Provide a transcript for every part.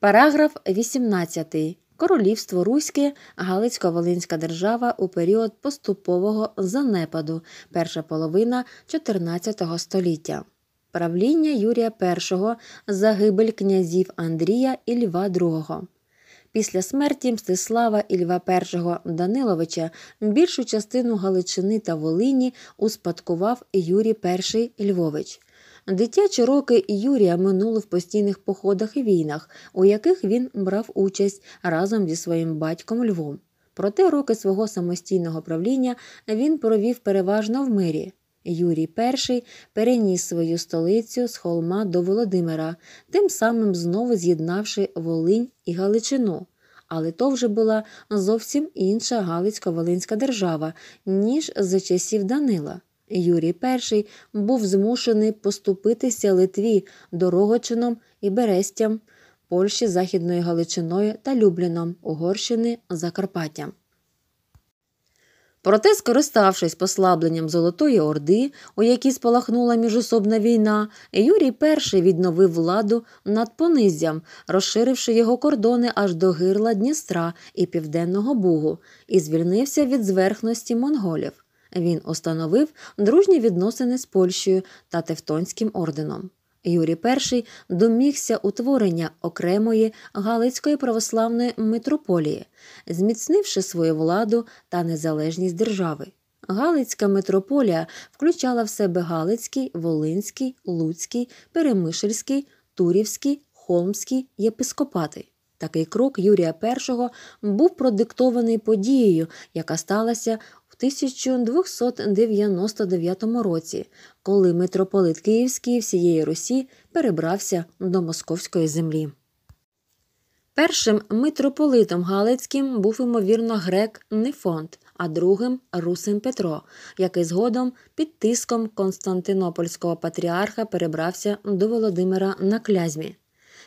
Параграф 18. Королівство Руське, Галицько-Волинська держава у період поступового занепаду, перша половина 14 століття. Правління Юрія I, загибель князів Андрія і Льва II. Після смерті Мстислава і Льва І Даниловича більшу частину Галичини та Волині успадкував Юрій І Львович. Дитячі роки Юрія минули в постійних походах і війнах, у яких він брав участь разом зі своїм батьком Львом. Проте роки свого самостійного правління він провів переважно в мирі. Юрій І переніс свою столицю з холма до Володимира, тим самим знову з'єднавши Волинь і Галичину. Але то вже була зовсім інша Галицько-Волинська держава, ніж за часів Данила. Юрій І був змушений поступитися Литві, Дорогочином і Берестям, Польщі Західною Галичиною та Любліном, Угорщини Закарпаттям. Проте, скориставшись послабленням Золотої Орди, у якій спалахнула міжособна війна, Юрій І відновив владу над Понизям, розширивши його кордони аж до гирла Дністра і Південного Бугу, і звільнився від зверхності монголів. Він установив дружні відносини з Польщею та Тевтонським орденом. Юрій І домігся утворення окремої Галицької православної митрополії, зміцнивши свою владу та незалежність держави. Галицька митрополія включала в себе Галицький, Волинський, Луцький, Перемишельський, Турівський, Холмський єпископати. Такий крок Юрія І був продиктований подією, яка сталася 1299 році, коли митрополит Київський всієї Русі перебрався до московської землі. Першим митрополитом Галицьким був ймовірно грек Нефонт, а другим Русин Петро, який згодом під тиском Константинопольського патріарха перебрався до Володимира на клязьмі.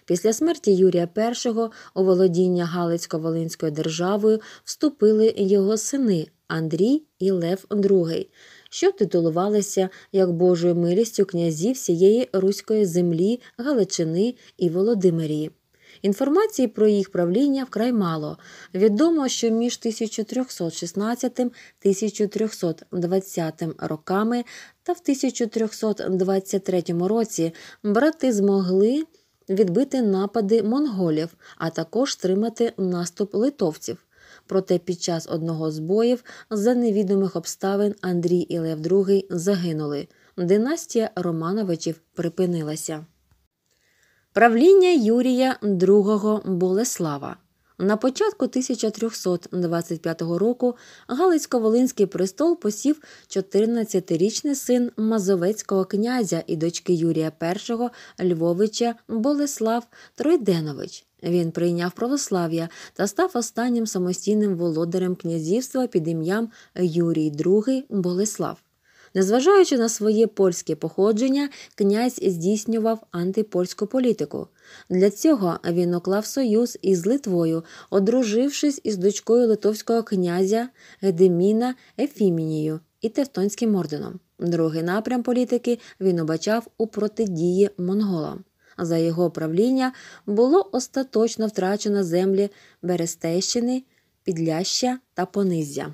Після смерті Юрія І у володіння Галицько-Волинською державою вступили його сини Андрій і Лев II, що титулувалися як Божою милістю князів всієї руської землі, Галичини і Володимирії. Інформації про їх правління вкрай мало. Відомо, що між 1316 1320 роками та в 1323 році брати змогли відбити напади монголів, а також стримати наступ литовців. Проте під час одного з боїв за невідомих обставин Андрій і Лев II загинули. Династія Романовичів припинилася. Правління Юрія II Болеслава на початку 1325 року Галицько-Волинський престол посів 14-річний син Мазовецького князя і дочки Юрія І Львовича Болеслав Тройденович. Він прийняв православ'я та став останнім самостійним володарем князівства під ім'ям Юрій II Болеслав. Незважаючи на своє польське походження, князь здійснював антипольську політику. Для цього він уклав союз із Литвою, одружившись із дочкою литовського князя Гедеміна Ефімінію і Тевтонським орденом. Другий напрям політики він обачав у протидії монголам. За його правління було остаточно втрачено землі Берестещини, Підляща та Понизя.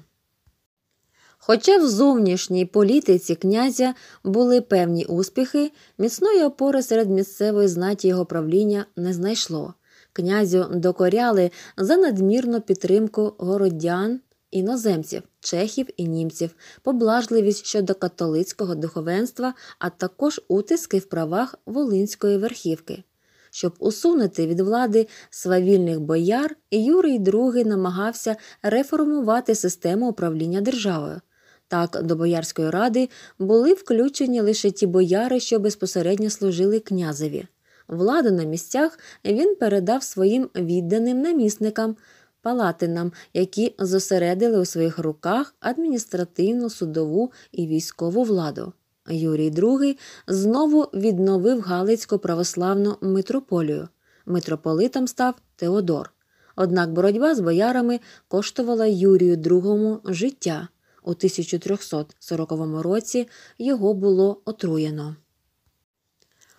Хоча в зовнішній політиці князя були певні успіхи, міцної опори серед місцевої знаті його правління не знайшло. Князю докоряли за надмірну підтримку городян іноземців, чехів і німців, поблажливість щодо католицького духовенства, а також утиски в правах Волинської верхівки. Щоб усунути від влади свавільних бояр, Юрій II намагався реформувати систему управління державою. Так, до боярської ради були включені лише ті бояри, що безпосередньо служили князеві. Владу на місцях він передав своїм відданим намісникам, палатинам, які зосередили у своїх руках адміністративну, судову і військову владу. Юрій II знову відновив Галицьку православну митрополію. Митрополитом став Теодор. Однак боротьба з боярами коштувала Юрію II життя. У 1340 році його було отруєно.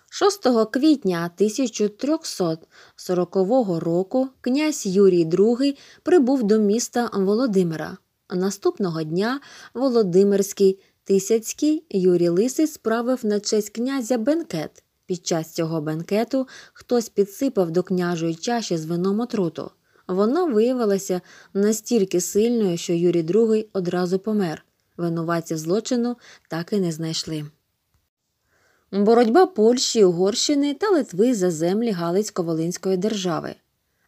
6 квітня 1340 року князь Юрій II прибув до міста Володимира. Наступного дня Володимирський Тисяцький Юрій Лисий справив на честь князя бенкет. Під час цього бенкету хтось підсипав до княжої чаші з вином отруту. Вона виявилася настільки сильною, що Юрій II одразу помер. Винуватців злочину так і не знайшли боротьба Польщі, Угорщини та Литви за землі Галицько-Волинської держави.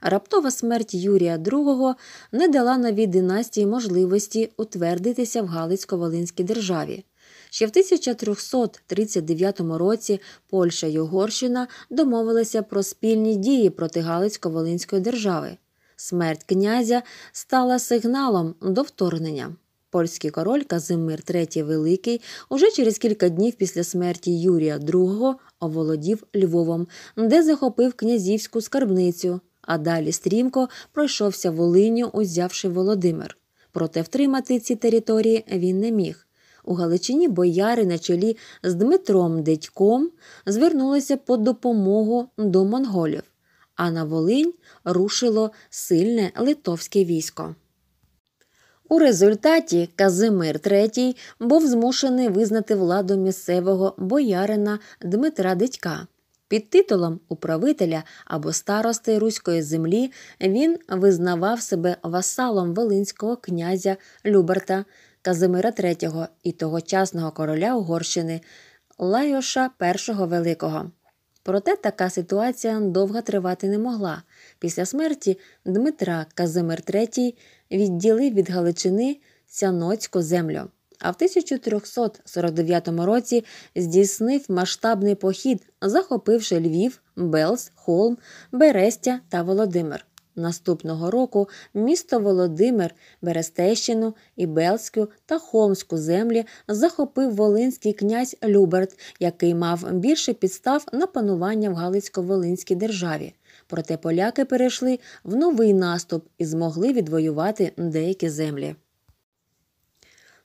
Раптова смерть Юрія II не дала новій династії можливості утвердитися в Галицько-Волинській державі. Ще в 1339 році Польща і Угорщина домовилися про спільні дії проти Галицько-Волинської держави. Смерть князя стала сигналом до вторгнення. Польський король Казимир III Великий уже через кілька днів після смерті Юрія II оволодів Львовом, де захопив князівську скарбницю, а далі стрімко пройшовся Волиню, узявши Володимир. Проте втримати ці території він не міг. У Галичині бояри на чолі з Дмитром Дедьком звернулися по допомогу до монголів, а на Волинь рушило сильне литовське військо. У результаті Казимир III був змушений визнати владу місцевого боярина Дмитра Дитька. Під титулом управителя або старости руської землі він визнавав себе васалом Волинського князя Люберта Казимира III і тогочасного короля Угорщини Лайоша I Великого. Проте така ситуація довго тривати не могла. Після смерті Дмитра Казимир III відділив від Галичини Сяноцьку землю. А в 1349 році здійснив масштабний похід, захопивши Львів, Белс, Холм, Берестя та Володимир. Наступного року місто Володимир, Берестещину, Ібелську та Холмську землі захопив Волинський князь Люберт, який мав більше підстав на панування в Галицько-Волинській державі. Проте поляки перейшли в новий наступ і змогли відвоювати деякі землі.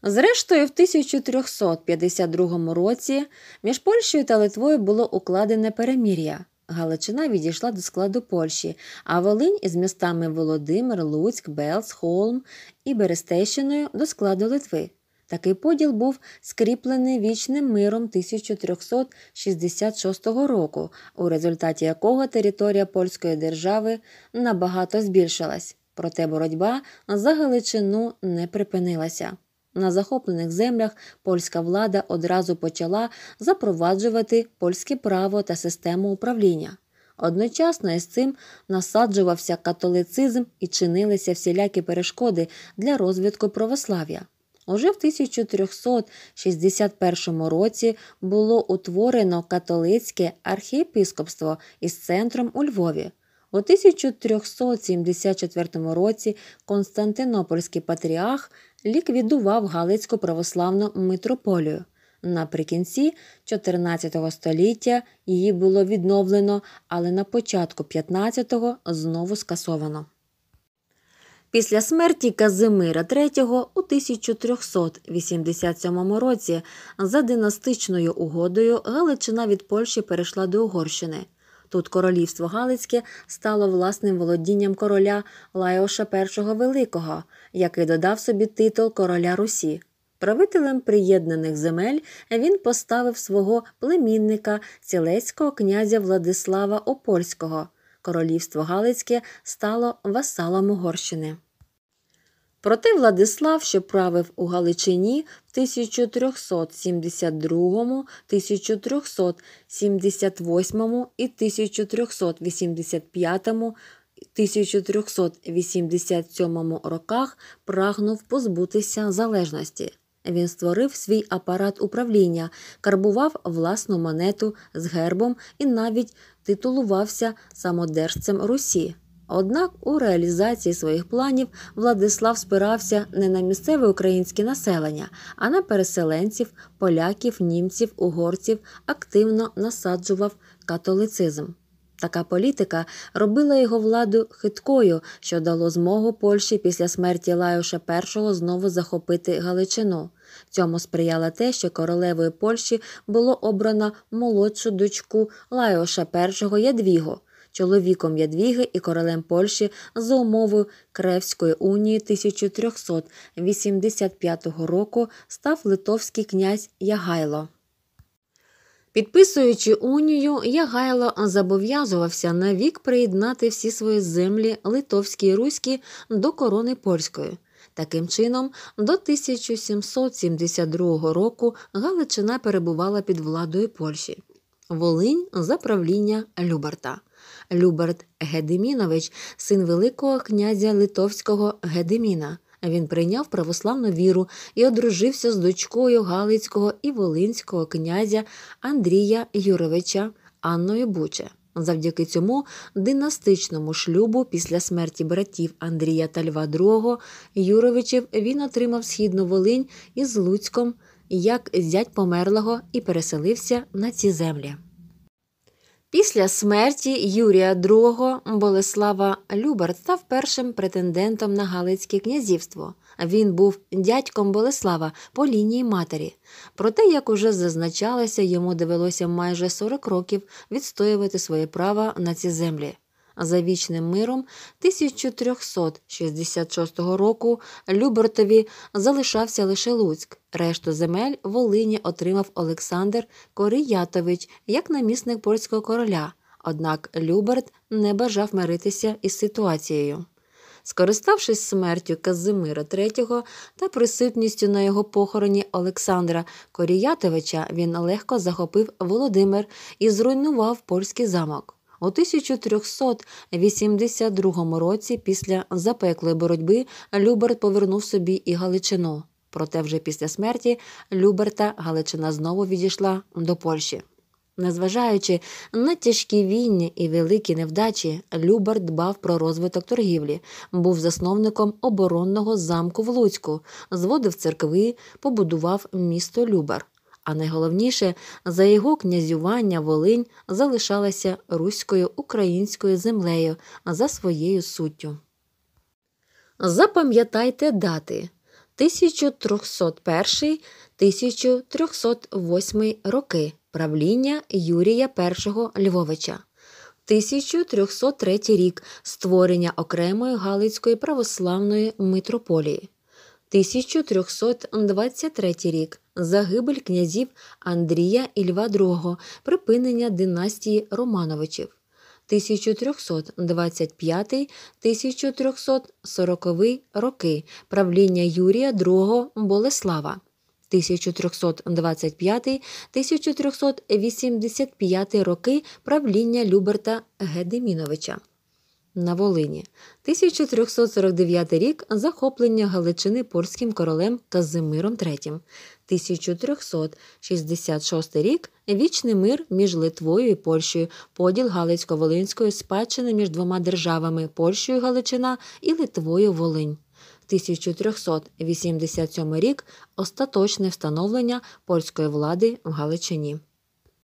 Зрештою, в 1352 році між Польщею та Литвою було укладене перемір'я. Галичина відійшла до складу Польщі, а Волинь із містами Володимир, Луцьк, Белс, Холм і Берестейщиною до складу Литви. Такий поділ був скріплений вічним миром 1366 року, у результаті якого територія польської держави набагато збільшилась, проте боротьба за Галичину не припинилася. На захоплених землях польська влада одразу почала запроваджувати польське право та систему управління. Одночасно із цим насаджувався католицизм і чинилися всілякі перешкоди для розвитку православ'я. Уже в 1361 році було утворено католицьке архієпископство із центром у Львові. У 1374 році Константинопольський патріарх ліквідував Галицьку православну митрополію. Наприкінці 14 століття її було відновлено, але на початку 15-го знову скасовано. Після смерті Казимира III у 1387 році за династичною угодою Галичина від Польщі перейшла до Угорщини. Тут королівство Галицьке стало власним володінням короля Лайоша I Великого, який додав собі титул короля Русі. Правителем приєднаних земель він поставив свого племінника цілецького князя Владислава Опольського. Королівство Галицьке стало васалом Угорщини. Проте Владислав, що правив у Галичині в 1372, 1378 і 1385, 1387 роках прагнув позбутися залежності. Він створив свій апарат управління, карбував власну монету з гербом і навіть титулувався самодержцем Русі. Однак у реалізації своїх планів Владислав спирався не на місцеве українське населення, а на переселенців, поляків, німців, угорців, активно насаджував католицизм. Така політика робила його владу хиткою, що дало змогу Польщі після смерті Лаюша І знову захопити Галичину. Цьому сприяло те, що королевою Польщі було обрано молодшу дочку Лайоша І Ядвіго – чоловіком Ядвіги і королем Польщі за умовою Кревської унії 1385 року став литовський князь Ягайло. Підписуючи унію, Ягайло зобов'язувався навік приєднати всі свої землі литовські і руські до корони польської. Таким чином, до 1772 року Галичина перебувала під владою Польщі. Волинь за правління Любарта. Люберт Гедемінович, син Великого князя Литовського Гедеміна. Він прийняв православну віру і одружився з дочкою Галицького і Волинського князя Андрія Юровича Анною Буче. Завдяки цьому династичному шлюбу після смерті братів Андрія та Льва II Юровичів він отримав східну Волинь із Луцьком як зять померлого і переселився на ці землі. Після смерті Юрія II Болеслава Любарт став першим претендентом на Галицьке князівство. Він був дядьком Болеслава по лінії матері. Проте, як уже зазначалося, йому довелося майже 40 років відстоювати своє право на ці землі. За вічним миром 1366 року Любертові залишався лише Луцьк. Решту земель Волині отримав Олександр Коріятович як намісник польського короля. Однак Люберт не бажав миритися із ситуацією. Скориставшись смертю Казимира III та присутністю на його похороні Олександра Коріятовича, він легко захопив Володимир і зруйнував польський замок. У 1382 році, після запеклої боротьби, Люберт повернув собі і Галичину. Проте, вже після смерті Люберта Галичина знову відійшла до Польщі. Незважаючи на тяжкі війни і великі невдачі, Любер дбав про розвиток торгівлі, був засновником оборонного замку в Луцьку, зводив церкви, побудував місто Любер а найголовніше, за його князювання Волинь залишалася руською українською землею за своєю суттю. Запам'ятайте дати 1301 1308 роки правління Юрія І Львовича. 1303 рік створення окремої Галицької православної митрополії. 1323 рік загибель князів Андрія і Льва II, припинення династії Романовичів. 1325-1340 роки правління Юрія II Болеслава. 1325-1385 роки правління Люберта Гедеміновича на Волині. 1349 рік захоплення Галичини польським королем Казимиром III. 1366 рік вічний мир між Литвою і Польщею, поділ Галицько-Волинської спадщини між двома державами Польщею Галичина і Литвою Волинь. 1387 рік остаточне встановлення польської влади в Галичині.